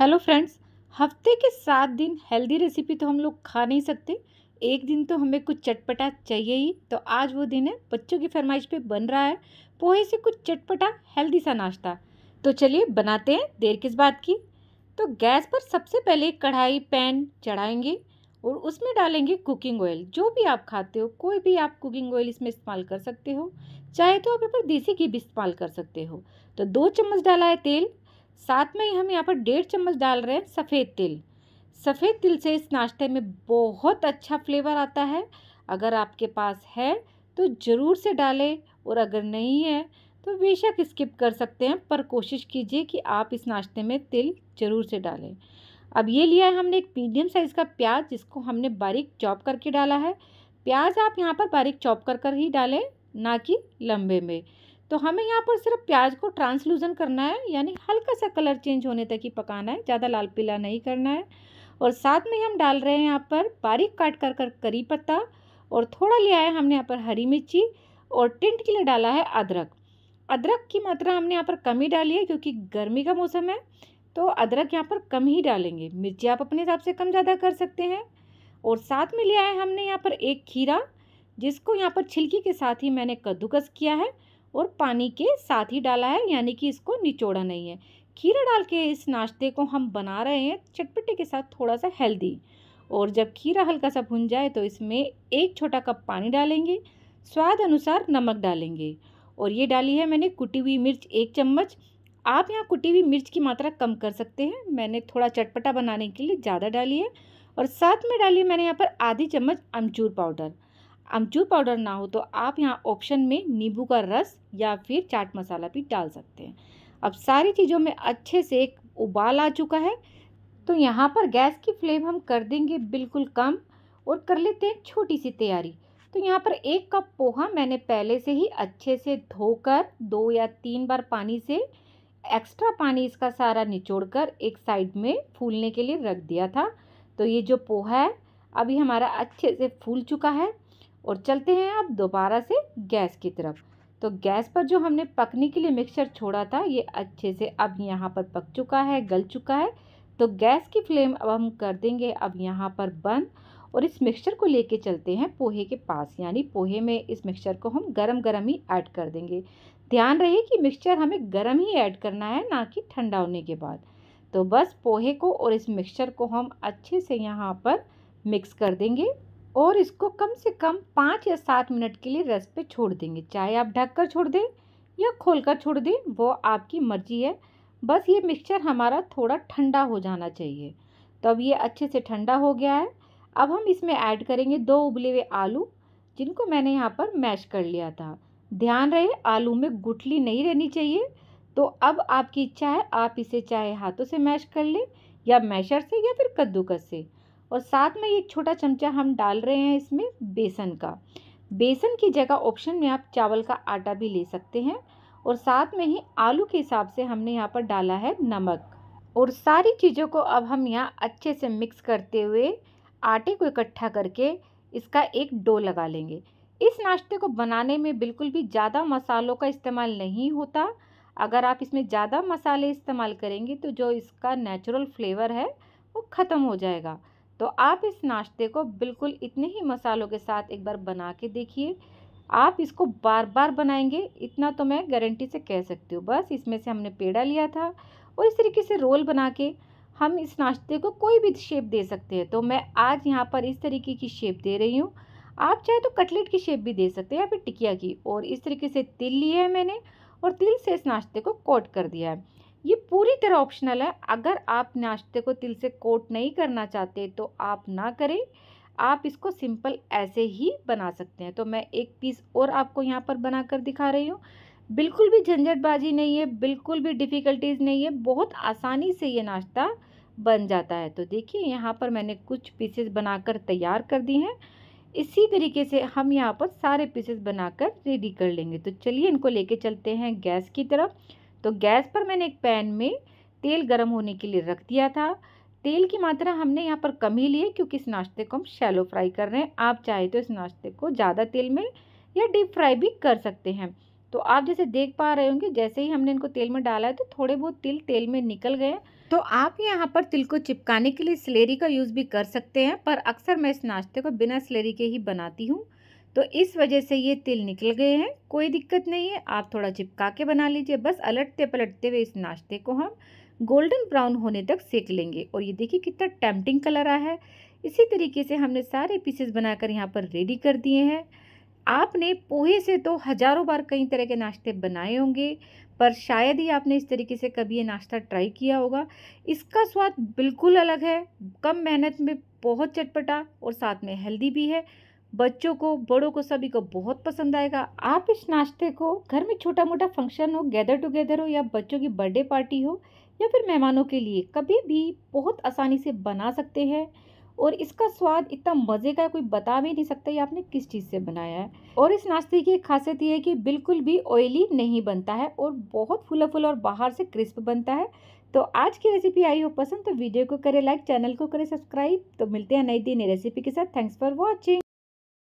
hello friends हफ्ते के सात दिन हेल्दी रेसिपी तो हम लोग खा नहीं सकते एक दिन तो हमें कुछ चटपटा चाहिए ही तो आज वो दिन है बच्चों की फरमाइश पे बन रहा है पोहे से कुछ चटपटा हेल्दी सा नाश्ता तो चलिए बनाते हैं देर किस बात की तो गैस पर सबसे पहले कढ़ाई पैन चढ़ाएंगे और उसमें डालेंगे कुकिंग ऑयल जो भी आप खाते हो कोई भी आप कुकिंग ऑयल इसमें इस्तेमाल कर सकते हो चाहे तो आप यहाँ पर देसी घी भी इस्तेमाल कर सकते हो तो दो चम्मच डाला है तेल साथ में ही हम यहाँ पर डेढ़ चम्मच डाल रहे हैं सफ़ेद तिल सफ़ेद तिल से इस नाश्ते में बहुत अच्छा फ्लेवर आता है अगर आपके पास है तो ज़रूर से डालें और अगर नहीं है तो बेशक स्किप कर सकते हैं पर कोशिश कीजिए कि आप इस नाश्ते में तिल ज़रूर से डालें अब ये लिया है हमने एक मीडियम साइज़ का प्याज जिसको हमने बारीक चॉप करके डाला है प्याज आप यहाँ पर बारीक चॉप कर कर ही डालें ना कि लंबे में तो हमें यहाँ पर सिर्फ प्याज को ट्रांसलूजन करना है यानी हल्का सा कलर चेंज होने तक ही पकाना है ज़्यादा लाल पीला नहीं करना है और साथ में हम डाल रहे हैं यहाँ पर बारीक काट कर कर करी पत्ता और थोड़ा लिया है हमने यहाँ पर हरी मिर्ची और टिंट के लिए डाला है अदरक अदरक की मात्रा हमने यहाँ पर कम ही डाली है क्योंकि गर्मी का मौसम है तो अदरक यहाँ पर कम ही डालेंगे मिर्ची आप अपने हिसाब से कम ज़्यादा कर सकते हैं और साथ में लिया है हमने यहाँ पर एक खीरा जिसको यहाँ पर छिलकी के साथ ही मैंने कद्दूकस किया है और पानी के साथ ही डाला है यानी कि इसको निचोड़ा नहीं है खीरा डाल के इस नाश्ते को हम बना रहे हैं चटपटे के साथ थोड़ा सा हेल्दी और जब खीरा हल्का सा भुन जाए तो इसमें एक छोटा कप पानी डालेंगे स्वाद अनुसार नमक डालेंगे और ये डाली है मैंने कुटी हुई मिर्च एक चम्मच आप यहाँ कुटी हुई मिर्च की मात्रा कम कर सकते हैं मैंने थोड़ा चटपटा बनाने के लिए ज़्यादा डाली है और साथ में डाली है मैंने यहाँ पर आधी चम्मच अमचूर पाउडर अमचूर पाउडर ना हो तो आप यहाँ ऑप्शन में नींबू का रस या फिर चाट मसाला भी डाल सकते हैं अब सारी चीज़ों में अच्छे से एक उबाल आ चुका है तो यहाँ पर गैस की फ्लेम हम कर देंगे बिल्कुल कम और कर लेते हैं छोटी सी तैयारी तो यहाँ पर एक कप पोहा मैंने पहले से ही अच्छे से धोकर दो या तीन बार पानी से एक्स्ट्रा पानी इसका सारा निचोड़कर एक साइड में फूलने के लिए रख दिया था तो ये जो पोहा है अभी हमारा अच्छे से फूल चुका है और चलते हैं अब दोबारा से गैस की तरफ तो गैस पर जो हमने पकने के लिए मिक्सचर छोड़ा था ये अच्छे से अब यहाँ पर पक चुका है गल चुका है तो गैस की फ्लेम अब हम कर देंगे अब यहाँ पर बंद और इस मिक्सचर को लेके चलते हैं पोहे के पास यानी पोहे में इस मिक्सचर को हम गरम गरम ही ऐड कर देंगे ध्यान रहे कि मिक्सचर हमें गरम ही ऐड करना है ना कि ठंडा होने के बाद तो बस पोहे को और इस मिक्सचर को हम अच्छे से यहाँ पर मिक्स कर देंगे और इसको कम से कम पाँच या सात मिनट के लिए रेस्ट पे छोड़ देंगे चाहे आप ढक कर छोड़ दें या खोल कर छोड़ दें वो आपकी मर्ज़ी है बस ये मिक्सचर हमारा थोड़ा ठंडा हो जाना चाहिए तो अब ये अच्छे से ठंडा हो गया है अब हम इसमें ऐड करेंगे दो उबले हुए आलू जिनको मैंने यहाँ पर मैश कर लिया था ध्यान रहे आलू में गुठली नहीं रहनी चाहिए तो अब आपकी इच्छा है आप इसे चाहे हाथों से मैश कर लें या मैशर से या फिर कद्दूकस से और साथ में एक छोटा चमचा हम डाल रहे हैं इसमें बेसन का बेसन की जगह ऑप्शन में आप चावल का आटा भी ले सकते हैं और साथ में ही आलू के हिसाब से हमने यहाँ पर डाला है नमक और सारी चीज़ों को अब हम यहाँ अच्छे से मिक्स करते हुए आटे को इकट्ठा करके इसका एक डो लगा लेंगे इस नाश्ते को बनाने में बिल्कुल भी ज़्यादा मसालों का इस्तेमाल नहीं होता अगर आप इसमें ज़्यादा मसाले इस्तेमाल करेंगे तो जो इसका नेचुरल फ्लेवर है वो ख़त्म हो जाएगा तो आप इस नाश्ते को बिल्कुल इतने ही मसालों के साथ एक बार बना के देखिए आप इसको बार बार बनाएंगे इतना तो मैं गारंटी से कह सकती हूँ बस इसमें से हमने पेड़ा लिया था और इस तरीके से रोल बना के हम इस नाश्ते को कोई भी शेप दे सकते हैं तो मैं आज यहाँ पर इस तरीके की शेप दे रही हूँ आप चाहे तो कटलेट की शेप भी दे सकते हैं या फिर टिकिया की और इस तरीके से तिल लिया है मैंने और तिल से इस नाश्ते को कोट कर दिया है ये पूरी तरह ऑप्शनल है अगर आप नाश्ते को तिल से कोट नहीं करना चाहते तो आप ना करें आप इसको सिंपल ऐसे ही बना सकते हैं तो मैं एक पीस और आपको यहाँ पर बना कर दिखा रही हूँ बिल्कुल भी झंझटबाजी नहीं है बिल्कुल भी डिफ़िकल्टीज़ नहीं है बहुत आसानी से ये नाश्ता बन जाता है तो देखिए यहाँ पर मैंने कुछ पीसेस बनाकर तैयार कर दी हैं इसी तरीके से हम यहाँ पर सारे पीसेस बनाकर रेडी कर लेंगे तो चलिए इनको लेके चलते हैं गैस की तरफ तो गैस पर मैंने एक पैन में तेल गर्म होने के लिए रख दिया था तेल की मात्रा हमने यहाँ पर कम ही ली है क्योंकि इस नाश्ते को हम शैलो फ्राई कर रहे हैं आप चाहे तो इस नाश्ते को ज़्यादा तेल में या डीप फ्राई भी कर सकते हैं तो आप जैसे देख पा रहे होंगे जैसे ही हमने इनको तेल में डाला है तो थोड़े बहुत तिल तेल में निकल गए तो आप यहाँ पर तिल को चिपकाने के लिए स्लेरी का यूज़ भी कर सकते हैं पर अक्सर मैं इस नाश्ते को बिना स्लेरी के ही बनाती हूँ तो इस वजह से ये तिल निकल गए हैं कोई दिक्कत नहीं है आप थोड़ा चिपका के बना लीजिए बस अलटते पलटते हुए इस नाश्ते को हम गोल्डन ब्राउन होने तक सेक लेंगे और ये देखिए कितना टेम्पटिंग कलर आया है इसी तरीके से हमने सारे पीसेस बनाकर यहाँ पर रेडी कर दिए हैं आपने पोहे से तो हज़ारों बार कई तरह के नाश्ते बनाए होंगे पर शायद ही आपने इस तरीके से कभी ये नाश्ता ट्राई किया होगा इसका स्वाद बिल्कुल अलग है कम मेहनत में बहुत चटपटा और साथ में हेल्दी भी है बच्चों को बड़ों को सभी को बहुत पसंद आएगा आप इस नाश्ते को घर में छोटा मोटा फंक्शन हो गैदर टुगेदर हो या बच्चों की बर्थडे पार्टी हो या फिर मेहमानों के लिए कभी भी बहुत आसानी से बना सकते हैं और इसका स्वाद इतना मज़े का कोई बता भी नहीं सकता ये आपने किस चीज़ से बनाया है और इस नाश्ते की खासियत ये है कि बिल्कुल भी ऑयली नहीं बनता है और बहुत फुला फुला और बाहर से क्रिस्प बनता है तो आज की रेसिपी आई हो पसंद तो वीडियो को करें लाइक चैनल को करें सब्सक्राइब तो मिलते हैं नई दिन रेसिपी के साथ थैंक्स फॉर वॉचिंग